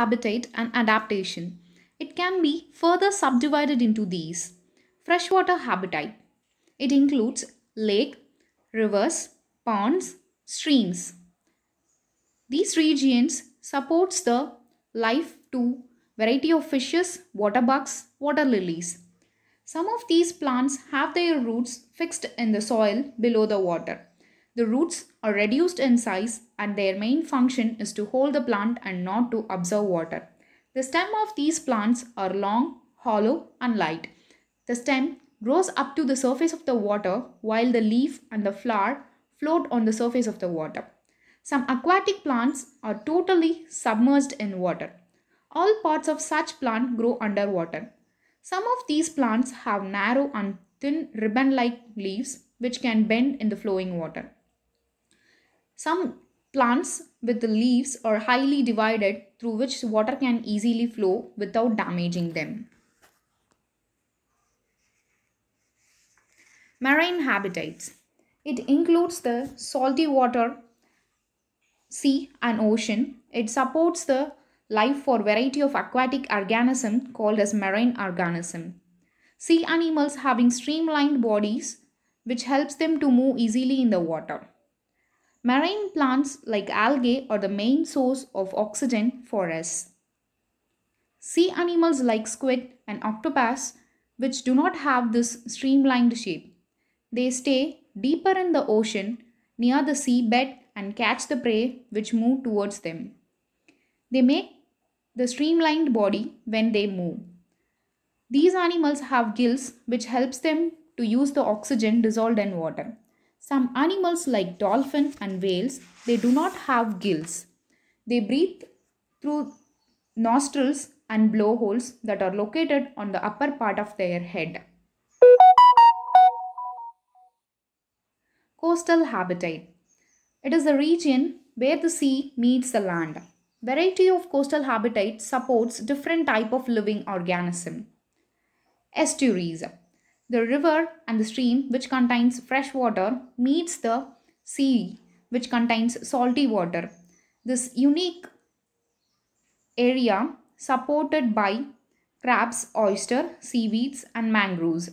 habitat and adaptation. It can be further subdivided into these. Freshwater habitat. It includes lake, rivers, ponds, streams. These regions supports the life to variety of fishes, water bugs, water lilies. Some of these plants have their roots fixed in the soil below the water. The roots are reduced in size and their main function is to hold the plant and not to absorb water. The stem of these plants are long, hollow and light. The stem grows up to the surface of the water while the leaf and the flower float on the surface of the water. Some aquatic plants are totally submerged in water. All parts of such plant grow underwater. Some of these plants have narrow and thin ribbon-like leaves which can bend in the flowing water. Some plants with the leaves are highly divided through which water can easily flow without damaging them. Marine habitats. It includes the salty water, sea and ocean. It supports the life for variety of aquatic organism called as marine organism. Sea animals having streamlined bodies which helps them to move easily in the water. Marine plants like algae are the main source of oxygen for us. Sea animals like squid and octopus, which do not have this streamlined shape, they stay deeper in the ocean near the seabed and catch the prey which move towards them. They make the streamlined body when they move. These animals have gills which helps them to use the oxygen dissolved in water. Some animals like dolphin and whales, they do not have gills. They breathe through nostrils and blowholes that are located on the upper part of their head. Coastal habitat. It is a region where the sea meets the land. Variety of coastal habitat supports different type of living organism. Estuaries. The river and the stream, which contains fresh water, meets the sea, which contains salty water. This unique area supported by crabs, oyster, seaweeds and mangroves.